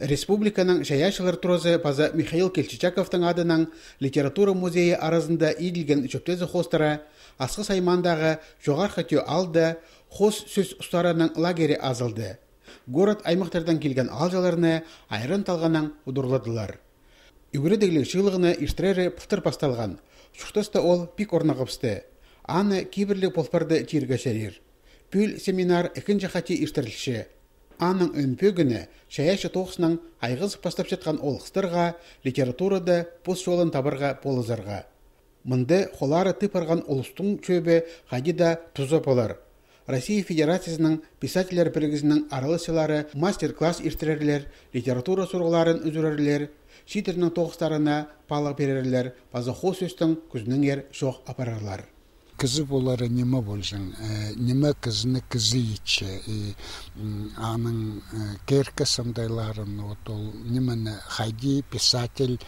республиканың шаяшылар трозы паза михаил келчичаковтың адынан литература музейі арызында иділген чөптезі хостары асқы саймандағы жоғарғы қатю алды хос сөз ұстарының лагері азылды город аймақтардан келген алжаларыны айрын талғанан удурладылар үгіредегілік шығылығыны иштрере пылтыр басталған Шұқтысты ол пик орнағыпсты аны болпарды тиргі тиргашерер пүл семинар екінші хати іштірілші аның өнпегіні күні шаяшы тоқсының айғыз пастап жатқан олықстырға, литературада бұс жолын табырға болызырға Мынде қолары тыпырған олыстың чөбі хадида тұзы болар Россия Федерациясының писателер бірігізінің аралысылары мастер-класс ертірерлер, литература сұрғыларын үзірерлер, шитерінің тоғыстарына палық берерлер, пазахо сөстің күзінің ер апарарлар кызы болары неме болжың неме кызыны кызы иче и анын керке сандайларын вот ол немене хайди писатель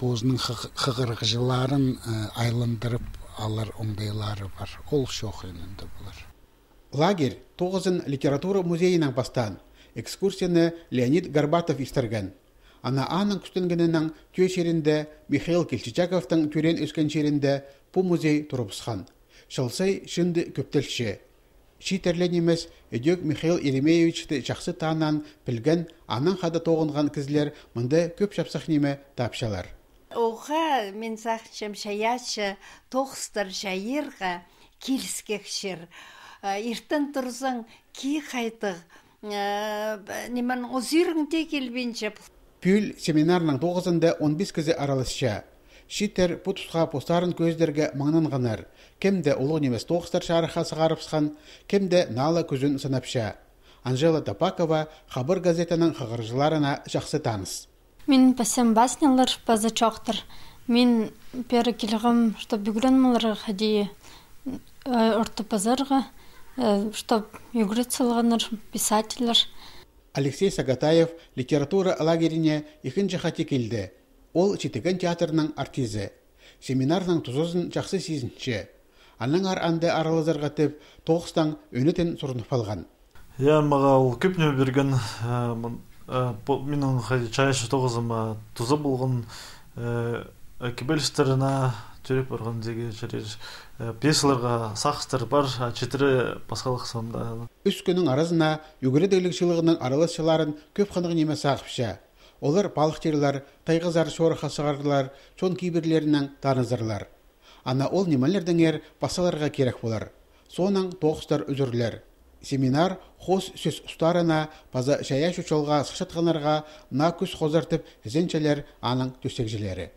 поздың хыгыргыжыларын айландырып алар оңдайлары бар ол шоқ болар лагерь тоғызын литература музейінен бастан экскурсияны леонид горбатов истерген Ана аның күтінгенінің түй Михаил Келчичаковтың түрен өскен шеринде бу музей тұрыпсқан. Шылсай шынды көптілші. Ши немес, емес Михаил еремеевичти жақсы танан білген аның хада тоғынған кізілер мында көп шапсық неме тапшалар. Оға мен сақшым шаяшы тоқстыр шайырға келіскекшір. Ә, иртін тұрзың ки қайтық. Ә, неман озиріңте Пүл семинарның тоғызында ында 15 кізі аралысша. Шитер бұ постарын көздерге маңнан ғанар. кемді ұлық немес 9-тар сығарып сығарыпсқан, кемді нала көзін сынапша. Анжела Тапакова Хабар газетаның қығыржыларына жақсы таныс. Мен пәсем баснялар пазы чоқтыр. Мен пері келгім, что бігірін маларға хади э, э, что писателер, Алексей Сагатаев литература лагеріне екінші хаты келді. Ол Читеген театрының артизі. Семинарның тұзызын жақсы сезінші. Аның ар анды аралызарға тіп, тоғыстан өнітен сұрынып алған. Я маға ол көп не берген, э, э, менің чайшы тоғызыма тұзы болған, э, Э, кибельстерна жүріп ұрған деге жүрер э, пьесаларға сақстар бар четири басқалық санда үш күннің аразына югері делік жылығының араласшыларын көп қанығы неме сақыпша олар балықтерлар тайғызар шорыха шығардылар чон кейбірлерінің танызырлар ана ол немелердің ер басаларға керек болар соның тоғыстар үзірлер семинар хос сөз ұстарына база шаяш учолға сықшатқанарға накүс күс қозартып зенчелер аның төсекжелері